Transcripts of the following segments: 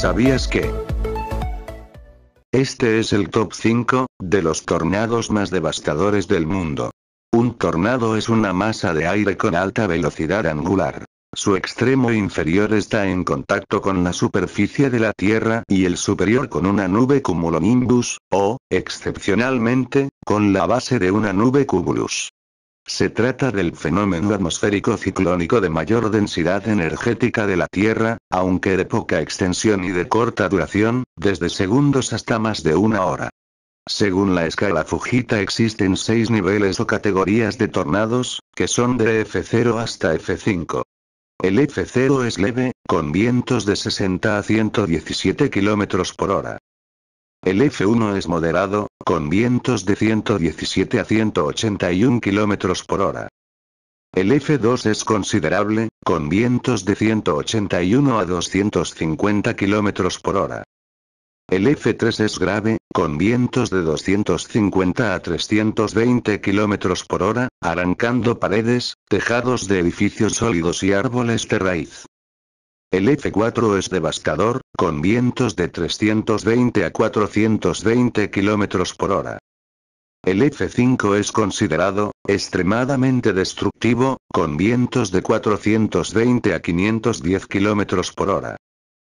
¿Sabías que? Este es el top 5 de los tornados más devastadores del mundo. Un tornado es una masa de aire con alta velocidad angular. Su extremo inferior está en contacto con la superficie de la Tierra y el superior con una nube cumulonimbus, o, excepcionalmente, con la base de una nube cumulus. Se trata del fenómeno atmosférico ciclónico de mayor densidad energética de la Tierra, aunque de poca extensión y de corta duración, desde segundos hasta más de una hora. Según la escala Fujita existen seis niveles o categorías de tornados, que son de F0 hasta F5. El F0 es leve, con vientos de 60 a 117 km por hora. El F1 es moderado, con vientos de 117 a 181 km por hora. El F2 es considerable, con vientos de 181 a 250 km por hora. El F3 es grave, con vientos de 250 a 320 km por hora, arrancando paredes, tejados de edificios sólidos y árboles de raíz. El F4 es devastador, con vientos de 320 a 420 km por hora. El F5 es considerado extremadamente destructivo, con vientos de 420 a 510 km por hora.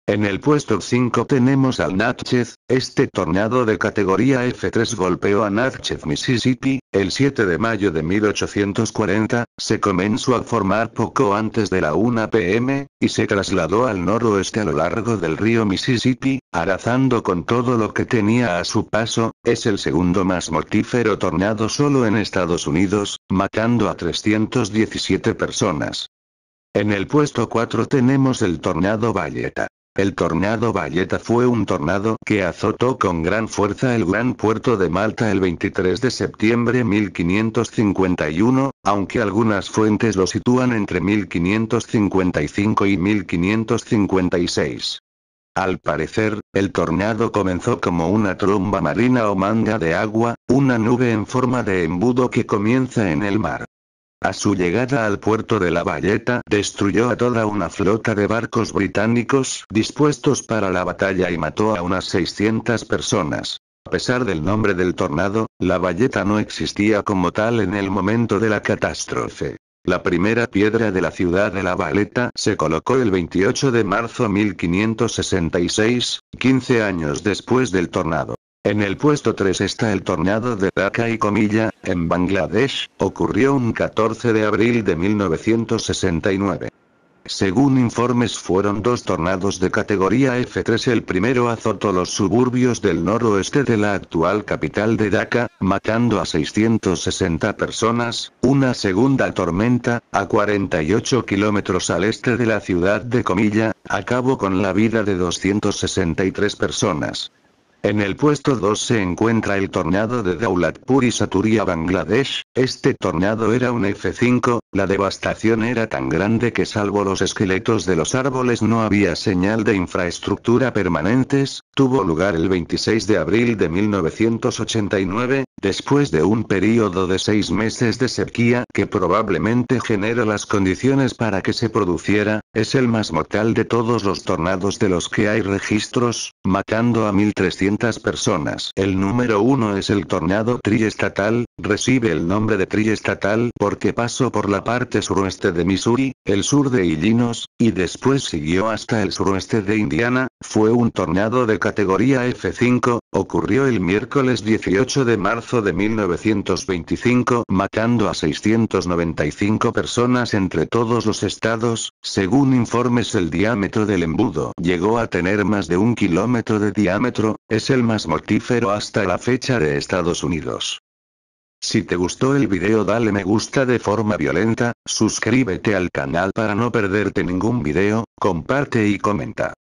En el puesto 5 tenemos al Natchez, este tornado de categoría F3 golpeó a Natchez, Mississippi, el 7 de mayo de 1840, se comenzó a formar poco antes de la 1 pm, y se trasladó al noroeste a lo largo del río Mississippi, arazando con todo lo que tenía a su paso, es el segundo más mortífero tornado solo en Estados Unidos, matando a 317 personas. En el puesto 4 tenemos el tornado Valletta. El tornado Valletta fue un tornado que azotó con gran fuerza el gran puerto de Malta el 23 de septiembre 1551, aunque algunas fuentes lo sitúan entre 1555 y 1556. Al parecer, el tornado comenzó como una tromba marina o manga de agua, una nube en forma de embudo que comienza en el mar. A su llegada al puerto de La Valleta destruyó a toda una flota de barcos británicos dispuestos para la batalla y mató a unas 600 personas. A pesar del nombre del tornado, La Valleta no existía como tal en el momento de la catástrofe. La primera piedra de la ciudad de La Valleta se colocó el 28 de marzo 1566, 15 años después del tornado. En el puesto 3 está el tornado de Dhaka y Comilla, en Bangladesh, ocurrió un 14 de abril de 1969. Según informes fueron dos tornados de categoría F3 el primero azotó los suburbios del noroeste de la actual capital de Dhaka, matando a 660 personas, una segunda tormenta, a 48 kilómetros al este de la ciudad de Comilla, acabó con la vida de 263 personas. En el puesto 2 se encuentra el tornado de Daulatpur y Saturia Bangladesh, este tornado era un F5, la devastación era tan grande que salvo los esqueletos de los árboles no había señal de infraestructura permanentes, tuvo lugar el 26 de abril de 1989, Después de un período de seis meses de sequía que probablemente genera las condiciones para que se produciera, es el más mortal de todos los tornados de los que hay registros, matando a 1.300 personas. El número uno es el tornado triestatal, recibe el nombre de triestatal porque pasó por la parte suroeste de Missouri, el sur de Illinois, y después siguió hasta el suroeste de Indiana, fue un tornado de categoría F5, ocurrió el miércoles 18 de marzo de 1925, matando a 695 personas entre todos los estados, según informes el diámetro del embudo llegó a tener más de un kilómetro de diámetro, es el más mortífero hasta la fecha de Estados Unidos. Si te gustó el video dale me gusta de forma violenta, suscríbete al canal para no perderte ningún video, comparte y comenta.